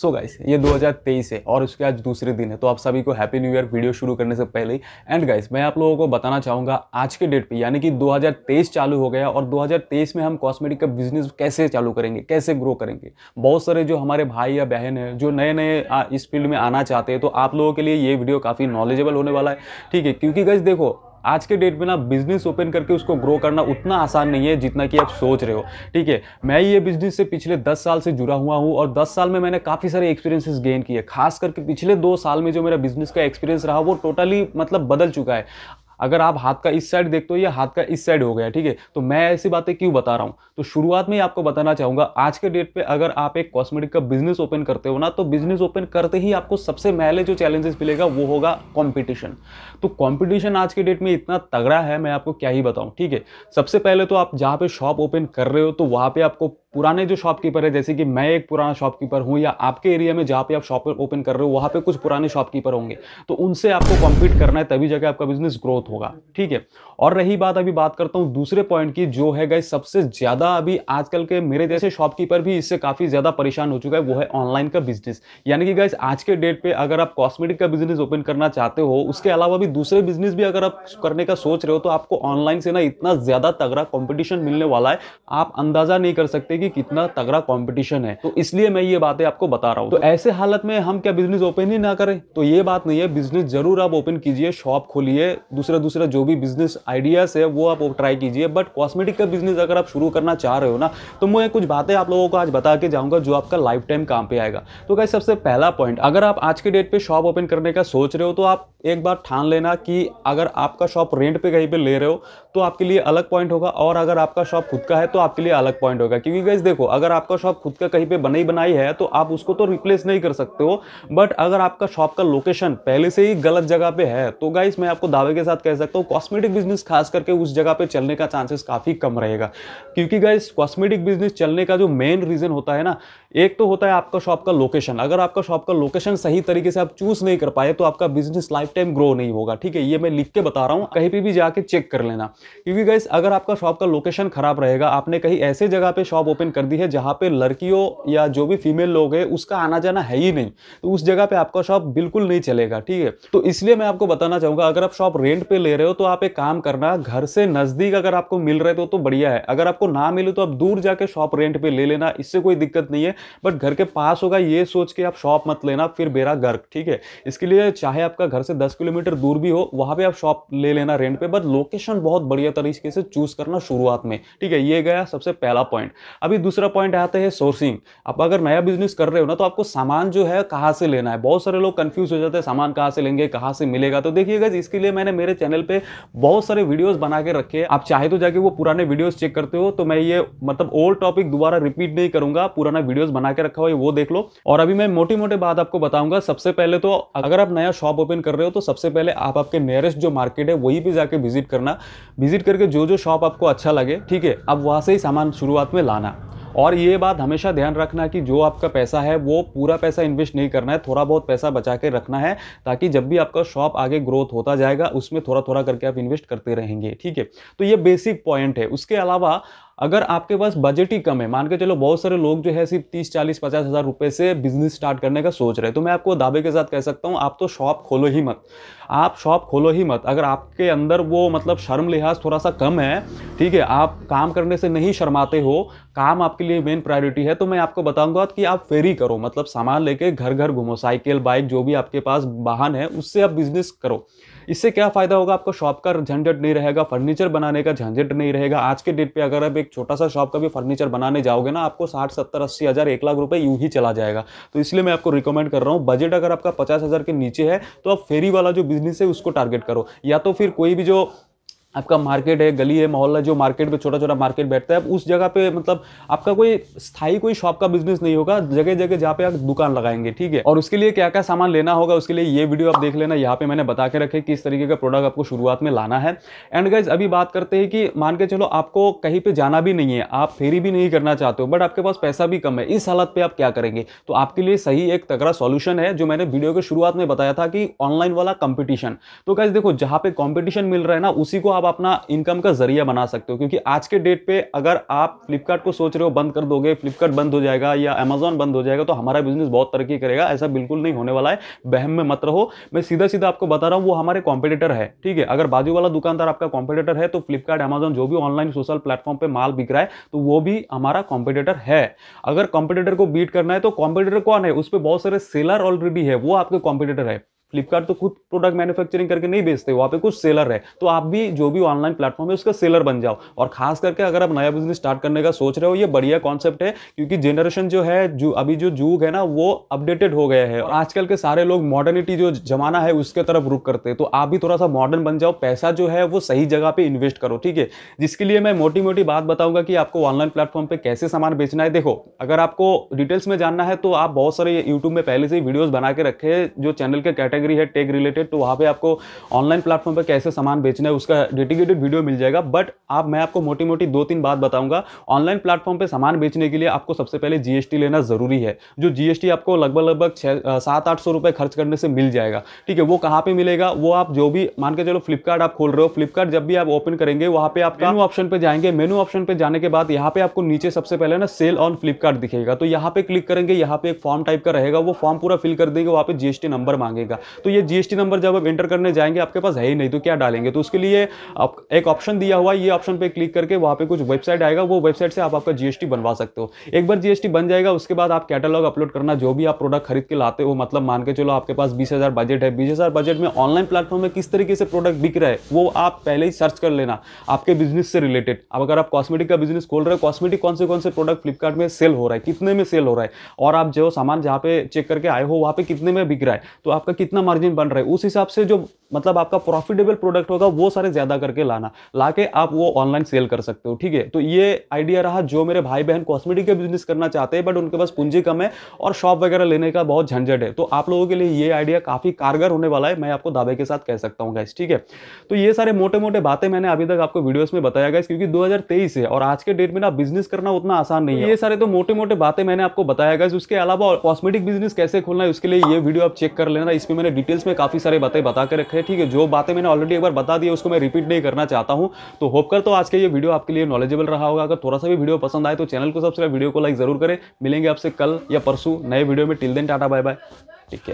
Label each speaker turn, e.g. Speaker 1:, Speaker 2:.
Speaker 1: सो so guys ये 2023 है और उसके आज दूसरे दिन है तो आप सभी को हैप्पी न्यू ईयर वीडियो शुरू करने से पहले ही एंड गाइस मैं आप लोगों को बताना चाहूँगा आज के डेट पे यानी कि 2023 चालू हो गया और 2023 में हम कॉस्मेटिक का बिजनेस कैसे चालू करेंगे कैसे ग्रो करेंगे बहुत सारे जो हमारे भाई या बहन हैं जो नए नए इस फील्ड में आना चाहते हैं तो आप लोगों के लिए ये वीडियो काफ़ी नॉलेजेबल होने वाला है ठीक है क्योंकि गाइज देखो आज के डेट में ना बिजनेस ओपन करके उसको ग्रो करना उतना आसान नहीं है जितना कि आप सोच रहे हो ठीक है मैं ये बिजनेस से पिछले दस साल से जुड़ा हुआ हूँ और दस साल में मैंने काफ़ी सारे एक्सपीरियंसेस गेन किए खास करके पिछले दो साल में जो मेरा बिजनेस का एक्सपीरियंस रहा वो टोटली मतलब बदल चुका है अगर आप हाथ का इस साइड देखते हो ये हाथ का इस साइड हो गया ठीक है तो मैं ऐसी बातें क्यों बता रहा हूँ तो शुरुआत में ही आपको बताना चाहूँगा आज के डेट पर अगर आप एक कॉस्मेटिक का बिजनेस ओपन करते हो ना तो बिजनेस ओपन करते ही आपको सबसे पहले जो चैलेंजेस मिलेगा वो होगा कॉम्पिटिशन तो कॉम्पिटिशन आज के डेट में इतना तगड़ा है मैं आपको क्या ही बताऊँ ठीक है सबसे पहले तो आप जहाँ पर शॉप ओपन कर रहे हो तो वहाँ पर आपको पुराने जो शॉपकीपर है जैसे कि मैं एक पुराना शॉपकीपर हूँ या आपके एरिया में जहाँ पे आप शॉप ओपन कर रहे हो वहाँ पे कुछ पुराने शॉपकीपर होंगे तो उनसे आपको कॉम्पीट करना है तभी जाके आपका बिजनेस ग्रोथ होगा ठीक है और रही बात अभी बात करता हूँ दूसरे पॉइंट की जो है गई सबसे ज़्यादा अभी आजकल के मेरे जैसे शॉपकीपर भी इससे काफ़ी ज़्यादा परेशान हो चुका है वो है ऑनलाइन का बिजनेस यानी कि गाइस आज के डेट पे अगर आप कॉस्मेटिक का बिजनेस ओपन करना चाहते हो उसके अलावा भी दूसरे बिजनेस भी अगर आप करने का सोच रहे हो तो आपको ऑनलाइन से ना इतना ज़्यादा तगड़ा कॉम्पिटिशन मिलने वाला है आप अंदाज़ा नहीं कर सकते कि कितना तगड़ा कॉम्पिटिशन है तो इसलिए मैं ये बातें आपको बता रहा हूँ तो ऐसे हालत में हम क्या बिजनेस ओपन ही ना करें तो ये बात नहीं है बिजनेस जरूर आप ओपन कीजिए शॉप खोलिए दूसरे दूसरा दूसरा जो भी बिजनेस आइडियाज़ है वो आप ट्राई कीजिए बट कॉस्मेटिक का बिजनेस अगर आप शुरू करना चाह रहे हो ना तो मैं कुछ बातें आप लोगों को आज बता के जाऊंगा जो आपका लाइफ टाइम काम पे आएगा तो क्या सबसे पहला पॉइंट अगर आप आज के डेट पे शॉप ओपन करने का सोच रहे हो तो आप एक बार ठान लेना कि अगर आपका शॉप रेंट पे कहीं पे ले रहे हो तो आपके लिए अलग पॉइंट होगा और अगर आपका शॉप खुद का है तो आपके लिए अलग पॉइंट होगा क्योंकि गैस देखो अगर आपका शॉप खुद का कहीं पे बनाई बनाई है तो आप उसको तो रिप्लेस नहीं कर सकते हो बट अगर आपका शॉप का लोकेशन पहले से ही गलत जगह पे है तो गाइस मैं आपको दावे के साथ कह सकता हूँ कॉस्मेटिक बिजनेस खास करके उस जगह पे चलने का चांसेस काफ़ी कम रहेगा क्योंकि गाइस कॉस्मेटिक बिजनेस चलने का जो मेन रीज़न होता है ना एक तो होता है आपका शॉप का लोकेशन अगर आपका शॉप का लोकेशन सही तरीके से आप चूज नहीं कर पाए तो आपका बिजनेस लाइफ टाइम ग्रो नहीं होगा ठीक है ये मैं लिख के बता रहा हूँ कहीं पर भी जाके चेक कर लेना क्योंकि गाइस अगर आपका शॉप का लोकेशन खराब रहेगा आपने कहीं ऐसे जगह पर शॉप ओपन कर दी है जहाँ पर लड़कियों या जो भी फीमेल लोग हैं उसका आना जाना है ही नहीं तो उस जगह पर आपका शॉप बिल्कुल नहीं चलेगा ठीक है तो इसलिए मैं आपको बताना चाहूँगा अगर आप शॉप रेंट पर ले रहे हो तो आप एक काम करना घर से नज़दीक अगर आपको मिल रहे तो, तो बढ़िया है अगर आपको ना मिले तो आप दूर जाके शॉप रेंट पर ले लेना इससे कोई दिक्कत नहीं है बट घर के पास होगा ये सोच के आप शॉप मत लेना फिर बेरा गर्क ठीक है इसके लिए चाहे आपका घर से दस किलोमीटर दूर भी हो वहाँ पर आप शॉप ले लेना रेंट पर बट लोकेशन बहुत बढ़िया तरीके से चूज़ करना शुरुआत में ठीक है ये गया सबसे पहला पॉइंट अभी दूसरा पॉइंट आते हैं सोर्सिंग आप अगर नया बिजनेस कर रहे हो ना तो आपको सामान जो है कहाँ से लेना है बहुत सारे लोग कन्फ्यूज हो जाते हैं सामान कहाँ से लेंगे कहाँ से मिलेगा तो देखिएगा इसके लिए मैंने मेरे चैनल पे बहुत सारे वीडियोस बना के रखे हैं आप चाहे तो जाके वो पुराने वीडियोस चेक करते हो तो मैं ये मतलब ओल्ड टॉपिक दोबारा रिपीट नहीं करूंगा पुराना वीडियोस बना के रखा हुआ है वो देख लो और अभी मैं मोटी मोटे बात आपको बताऊंगा सबसे पहले तो अगर आप नया शॉप ओपन कर रहे हो तो सबसे पहले आप आपके नियरेस्ट जो मार्केट है वही भी जाके विजिट करना विजिट करके जो जो शॉप आपको अच्छा लगे ठीक है आप वहाँ से ही सामान शुरुआत में लाना और ये बात हमेशा ध्यान रखना कि जो आपका पैसा है वो पूरा पैसा इन्वेस्ट नहीं करना है थोड़ा बहुत पैसा बचा के रखना है ताकि जब भी आपका शॉप आगे ग्रोथ होता जाएगा उसमें थोड़ा थोड़ा करके आप इन्वेस्ट करते रहेंगे ठीक है तो ये बेसिक पॉइंट है उसके अलावा अगर आपके पास बजट ही कम है मान के चलो बहुत सारे लोग जो है सिर्फ तीस चालीस पचास हज़ार रुपये से बिजनेस स्टार्ट करने का सोच रहे हैं तो मैं आपको दावे के साथ कह सकता हूँ आप तो शॉप खोलो ही मत आप शॉप खोलो ही मत अगर आपके अंदर वो मतलब शर्म लिहाज थोड़ा सा कम है ठीक है आप काम करने से नहीं शर्माते हो काम आपके लिए मेन प्रायोरिटी है तो मैं आपको बताऊंगा कि आप फेरी करो मतलब सामान लेके घर घर घूमो साइकिल बाइक जो भी आपके पास वाहन है उससे आप बिजनेस करो इससे क्या फ़ायदा होगा आपको शॉप का झंझट नहीं रहेगा फर्नीचर बनाने का झंझट नहीं रहेगा आज के डेट पे अगर आप एक छोटा सा शॉप का भी फर्नीचर बनाने जाओगे ना आपको साठ सत्तर अस्सी हज़ार एक लाख रुपये यूँ ही चला जाएगा तो इसलिए मैं आपको रिकमेंड कर रहा हूँ बजट अगर आपका पचास हज़ार के नीचे है तो आप फेरी वाला जो बिजनेस है उसको टारगेट करो या तो फिर कोई भी जो आपका मार्केट है गली है मोहल्ला जो मार्केट में छोटा छोटा मार्केट बैठता है उस जगह पे मतलब आपका कोई स्थाई कोई शॉप का बिजनेस नहीं होगा जगह जगह जहाँ पे आप दुकान लगाएंगे ठीक है और उसके लिए क्या क्या सामान लेना होगा उसके लिए ये वीडियो आप देख लेना यहाँ पे मैंने बता के रखे कि इस तरीके का प्रोडक्ट आपको शुरुआत में लाना है एंड गाइज अभी बात करते हैं कि मान के चलो आपको कहीं पर जाना भी नहीं है आप फेरी भी नहीं करना चाहते हो बट आपके पास पैसा भी कम है इस हालत पर आप क्या करेंगे तो आपके लिए सही एक तगड़ा सोल्यूशन है जो मैंने वीडियो के शुरुआत में बताया था कि ऑनलाइन वाला कॉम्पिटिशन तो गाइज देखो जहाँ पे कॉम्पिटिशन मिल रहा है ना उसी को आप आप अपना इनकम का जरिया बना सकते हो क्योंकि आज के डेट पे अगर आप फ्लिपकार्ट को सोच रहे हो बंद कर दोगे फ्लिपकार्ट बंद हो जाएगा या अमेजोन बंद हो जाएगा तो हमारा बिजनेस बहुत तरक्की करेगा ऐसा बिल्कुल नहीं होने वाला है बहम में मत रहो मैं सीधा सीधा आपको बता रहा हूँ वो हमारे कॉम्पिटेटर है ठीक है अगर बाजू वाला दुकानदार आपका कॉम्पिटेटर है तो फ्लिपकार्ट अमेजोन जो भी ऑनलाइन सोशल प्लेटफॉर्म पर माल बिक रहा है तो वो भी हमारा कॉम्पिटेटर है अगर कॉम्पिटेटर को बीट करना है तो कॉम्पिटेटर कौन है उस पर बहुत सारे सेलर ऑलरेडी है वो आपके कॉम्पिटेटर है फ्लिपकार्ट तो खुद प्रोडक्ट मैन्युफैक्चरिंग करके नहीं बेचते वहाँ पे कुछ सेलर है तो आप भी जो भी ऑनलाइन प्लेटफॉर्म है उसका सेलर बन जाओ और खास करके अगर आप नया बिजनेस स्टार्ट करने का सोच रहे हो ये बढ़िया कॉन्सेप्ट है क्योंकि जनरेशन जो है जो अभी जो जूग है ना वो अपडेटेड हो गया है और आजकल के सारे लोग मॉडर्निटी जो जमाना है उसके तरफ रुक करते हैं तो आप भी थोड़ा सा मॉडर्न बन जाओ पैसा जो है वो सही जगह पर इन्वेस्ट करो ठीक है जिसके लिए मैं मोटी मोटी बात बताऊंगा कि आपको ऑनलाइन प्लेटफॉर्म पर कैसे सामान बेचना है देखो अगर आपको डिटेल्स में जानना है तो आप बहुत सारे यूट्यूब में पहले से ही वीडियोज बना के रखे जो चैनल के कैटेगरी कैटेगरी है टेक रिलेटेड तो वहाँ पे आपको ऑनलाइन प्लेटफॉर्म पर कैसे सामान बेचना है उसका डेडिकेटेड वीडियो मिल जाएगा बट आप मैं आपको मोटी मोटी दो तीन बात बताऊंगा ऑनलाइन प्लेटफॉर्म पर सामान बेचने के लिए आपको सबसे पहले जीएसटी लेना ज़रूरी है जो जीएसटी आपको लगभग लगभग छः सात आठ सौ रुपये खर्च करने से मिल जाएगा ठीक है वो कहाँ पर मिलेगा वो आप जो भी मान के चलो फ्लिपकार्ट आप खोल रहे हो फ्लिपकार्ट जब भी आप ओपन करेंगे वहाँ पर आप मेनू ऑप्शन पर जाएंगे मेनू ऑप्शन पर जाने के बाद यहाँ पर आपको नीचे सबसे पहले ना सेल ऑन फ्लिपकार्ट दिखेगा तो यहाँ पर क्लिक करेंगे यहाँ पर एक फॉर्म टाइप का रहेगा वो फॉर्म पूरा फिल कर देंगे वहाँ पर जीएसटी नंबर मांगेगा तो ये जीएसटी नंबर जब आप एंटर करने जाएंगे आपके पास है ही नहीं तो क्या डालेंगे तो उसके लिए आप एक ऑप्शन दिया हुआ है ये ऑप्शन पर क्लिक करके वहाँ पर कुछ वेबसाइट आएगा वो वेबसाइट से आप आपका जीएसटी बनवा सकते हो एक बार जीएसटी बन जाएगा उसके बाद आप कैटलॉग अपलोड करना जो भी आप प्रोडक्ट खरीद के लाते हो मतलब मान के चलो आपके पास बीस बजट है बीस बजट में ऑनलाइन प्लेटफॉर्म में किस तरीके से प्रोडक्ट बिक रहा है वो आप पहले ही सर्च कर लेना आपके बिजनेस से रिलेटेड अब अगर आप कॉस्मेटिक का बिजनेस खोल रहे हो कॉस्मेटिक कौन से कौन से प्रोडक्ट फ्लिपकार्ट में सेल हो रहा है कितने में सेल हो रहा है और आप जो सामान जहाँ पे चेक करके आए हो वहाँ पे कितने में बिक रहा है तो आपका कितना मार्जिन बन रहा है उस हिसाब से जो मतलब आपका प्रॉफिटेबल प्रोडक्ट होगा वो सारे ज़्यादा करके लाना लाके आप वो ऑनलाइन सेल कर सकते हो ठीक है तो ये आइडिया रहा जो मेरे भाई बहन कॉस्मेटिक का बिजनेस करना चाहते हैं बट उनके पास पूंजी कम है और शॉप वगैरह लेने का बहुत झंझट है तो आप लोगों के लिए ये आइडिया काफ़ी कारगर होने वाला है मैं आपको दावे के साथ कह सकता हूँ गाइस ठीक है तो ये सारे मोटे मोटे बातें मैंने अभी तक आपको वीडियोस में बताया गया क्योंकि दो है और आज के डेट में ना बिजनेस करना उतना आसान नहीं है तो ये सारे तो मोटे मोटे बातें मैंने आपको बताया गया उसके अलावा कॉस्मेटिक बिजनेस कैसे खोलना है उसके लिए ये वीडियो आप चेक कर लेना इसमें मैंने डिटेल्स में काफ़ी सारे बातें बता के रखे है ठीक है जो बातें मैंने ऑलरेडी एक बार बता दी है उसको मैं रिपीट नहीं करना चाहता हूँ तो होप कर तो आज का ये वीडियो आपके लिए नॉलेजेबल रहा होगा अगर थोड़ा सा भी वीडियो पसंद आए तो चैनल को सब्सक्राइब वीडियो को लाइक जरूर करें मिलेंगे आपसे कल या परसों नए वीडियो में till then tata bye bye ठीक है